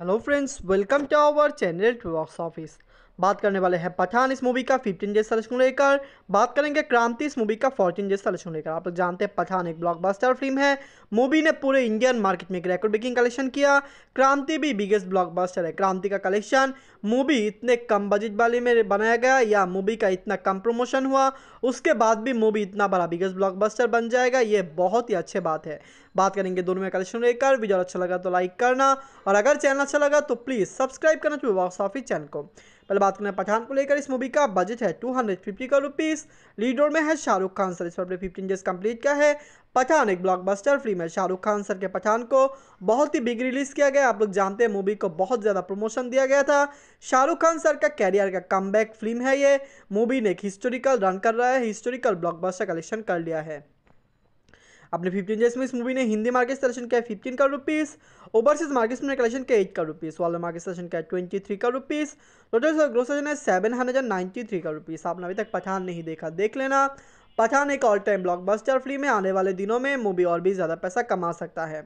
hello friends welcome to our channel box office बात करने वाले हैं पठान इस मूवी का 15 डेज सलेक्शन को लेकर बात करेंगे क्रांति इस मूवी का 14 डेज सलेक्शन लेकर आप लोग जानते हैं पठान एक ब्लॉकबस्टर फिल्म है मूवी ने पूरे इंडियन मार्केट में एक रेकॉर्ड ब्रेकिंग कलेक्शन किया क्रांति भी बिगेस्ट ब्लॉकबस्टर है क्रांति का कलेक्शन मूवी इतने कम बजट वाले में बनाया गया या मूवी का इतना कम प्रमोशन हुआ उसके बाद भी मूवी इतना बड़ा बिगेस्ट ब्लॉकबस्टर बन जाएगा ये बहुत ही अच्छी बात है बात करेंगे दोनों में कलेक्शन लेकर वीडियो अच्छा लगा तो लाइक करना और अगर चैनल अच्छा लगा तो प्लीज़ सब्सक्राइब करना चाहिए बॉक्स ऑफिस चैनल को पहले बात करें पठान को लेकर इस मूवी का बजट है two hundred fifty crore rupees lead role में है शाहरुख खान सर इस पर अपने फिफ्टीन डेज कंप्लीट किया है पठान एक ब्लॉकबस्टर फिल्म है शाहरुख खान सर के पठान को बहुत ही बिग रिलीज किया गया आप लोग जानते हैं मूवी को बहुत ज़्यादा प्रमोशन दिया गया था शाहरुख खान सर का कैरियर का कम फिल्म है ये मूवी ने एक हिस्टोरिकल रन कर रहा है हिस्टोरिकल ब्लॉकबस्टर कलेक्शन कर लिया है अपने फिफ्टीन डेज में इस मूवी ने हिंदी मार्केट कलेक्शन किया फिफ्टीन का रुपीस ओवरसीज मार्केट में कलेक्शन किया एट का रुपीस वाले मार्केट सेलेक्शन किया ट्वेंटी थ्री का रुपीस टोटल ग्रोस है seven hundred and ninety three का रुपीस आपने अभी तक पठान नहीं देखा देख लेना पठान एक ऑल टाइम ब्लॉकबस्टर फिल्म है आने वाले दिनों में मूवी और भी ज़्यादा पैसा कमा सकता है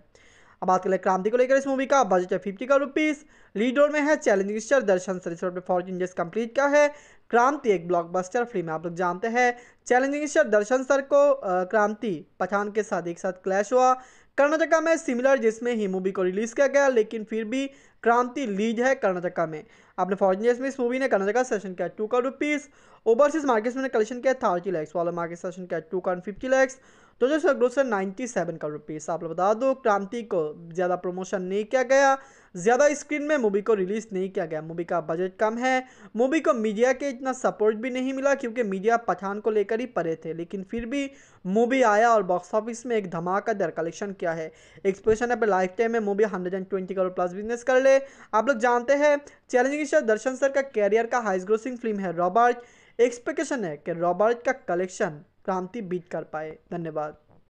अब बात करें क्रांति को लेकर इस मूवी का बजट है फिफ्टी का रुपीज लीड रोल में है चैलेंजिंग स्टार दर्शन सरेश्वर पे फॉर्चून जस्ट कंप्लीट का है क्रांति एक ब्लॉकबस्टर फिल्म आप लोग जानते हैं चैलेंजिंग स्टार दर्शन सर को क्रांति पठान के साथ एक साथ क्लैश हुआ कर्नाटका में सिमिलर जिसमें ही मूवी को रिलीज किया गया लेकिन फिर भी क्रांति लीज है कर्नाटका में आपने फॉरन में इस मूवी ने कर्नाटका सेशन किया टू का रुपीज़ ओवरसीज मार्केट्स में कलेक्शन किया थर्टी लैक्स वाला मार्केट सेशन किया टू का फिफ्टी लैक्स तो जो sir gross ninety seven crore rupees आप लोग बता दो क्रांति को ज़्यादा प्रमोशन नहीं किया गया ज़्यादा स्क्रीन में मूवी को रिलीज़ नहीं किया गया मूवी का बजट कम है मूवी को मीडिया के इतना सपोर्ट भी नहीं मिला क्योंकि मीडिया पठान को लेकर ही परे थे लेकिन फिर भी मूवी आया और बॉक्स ऑफिस में एक धमाका दर कलेक्शन किया है एक्सपेक्टेशन है लाइफ टाइम में movie hundred and twenty crore plus business कर ले आप लोग जानते हैं चैलेंजिंग स्टार दर्शन सर का कैरियर का हाइस ग्रोसिंग फिल्म है रॉबर्ट एक्सपेक्टेशन है कि रॉबर्ट का कलेक्शन क्रांति बीट कर पाए धन्यवाद